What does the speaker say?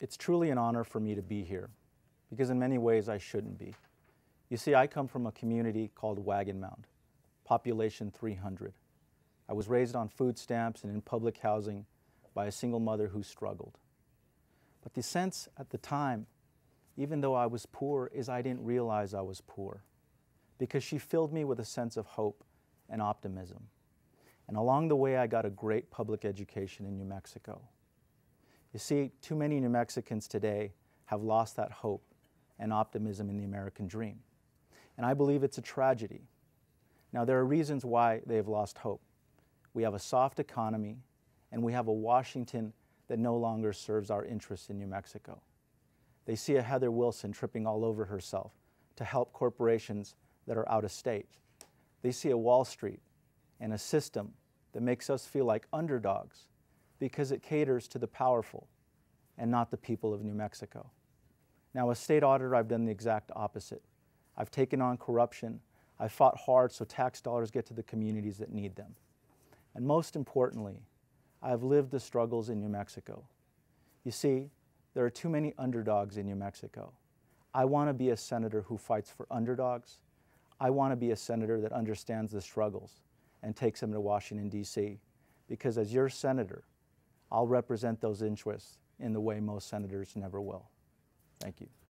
It's truly an honor for me to be here because in many ways I shouldn't be. You see, I come from a community called Wagon Mound, population 300. I was raised on food stamps and in public housing by a single mother who struggled. But the sense at the time, even though I was poor, is I didn't realize I was poor because she filled me with a sense of hope and optimism. And along the way, I got a great public education in New Mexico. You see, too many New Mexicans today have lost that hope and optimism in the American dream. And I believe it's a tragedy. Now, there are reasons why they have lost hope. We have a soft economy, and we have a Washington that no longer serves our interests in New Mexico. They see a Heather Wilson tripping all over herself to help corporations that are out of state. They see a Wall Street and a system that makes us feel like underdogs because it caters to the powerful and not the people of New Mexico. Now, as state auditor, I've done the exact opposite. I've taken on corruption. I've fought hard so tax dollars get to the communities that need them. And most importantly, I've lived the struggles in New Mexico. You see, there are too many underdogs in New Mexico. I want to be a senator who fights for underdogs. I want to be a senator that understands the struggles and takes them to Washington, D.C. Because as your senator, I'll represent those interests in the way most senators never will. Thank you.